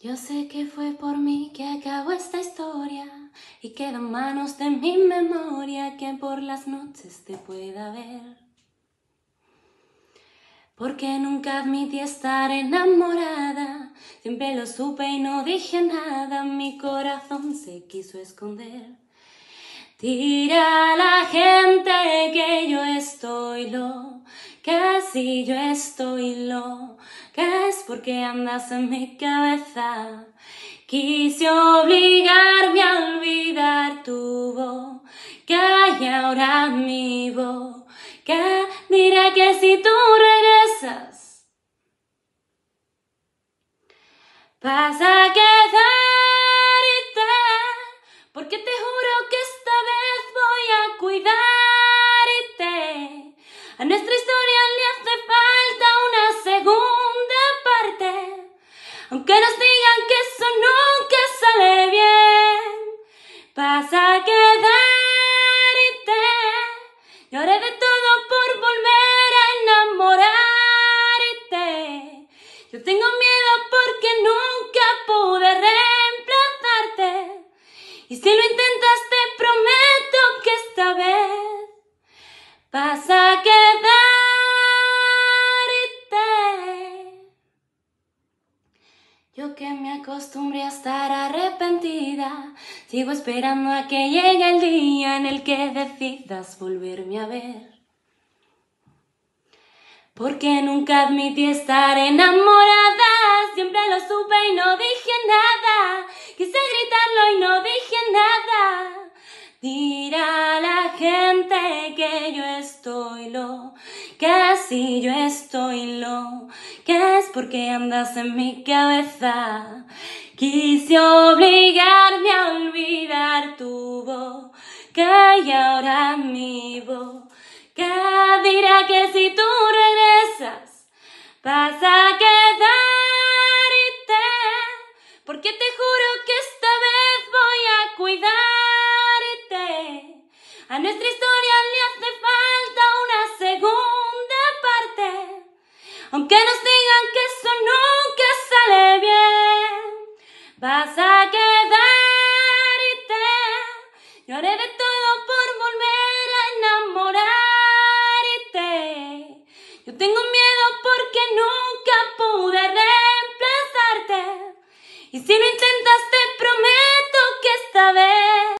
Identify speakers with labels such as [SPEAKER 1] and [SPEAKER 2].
[SPEAKER 1] Yo sé que fue por mí que acabó esta historia y quedan manos de mi memoria que por las noches te pueda ver. Porque nunca admití estar enamorada, siempre lo supe y no dije nada, mi corazón se quiso esconder. Tira a la gente que yo estoy loca que si yo estoy que es porque andas en mi cabeza. Quise obligarme a olvidar tu voz, que hay ahora mi voz, que dirá que si tú regresas, pasa que porque te juro que esta vez voy a cuidarte a nuestra historia. Aunque nos digan que eso nunca sale bien, vas a quedarte. lloré de todo por volver a enamorarte. Yo tengo miedo porque nunca pude reemplazarte. Y si lo intentas, Yo que me acostumbré a estar arrepentida, sigo esperando a que llegue el día en el que decidas volverme a ver. Porque nunca admití estar enamorada, siempre lo supe y no dije nada, quise gritarlo y no dije nada. Dirá la gente que yo estoy loca que si yo estoy lo que es porque andas en mi cabeza. Quise obligarme a olvidar tu voz, que hay ahora mi voz, que dirá que si tú regresas vas a quedarte, porque te juro que esta vez voy a cuidarte a nuestra historia. que nos digan que eso nunca sale bien, vas a quedarte. Yo haré de todo por volver a enamorarte. Yo tengo miedo porque nunca pude reemplazarte. Y si lo intentas, te prometo que esta vez.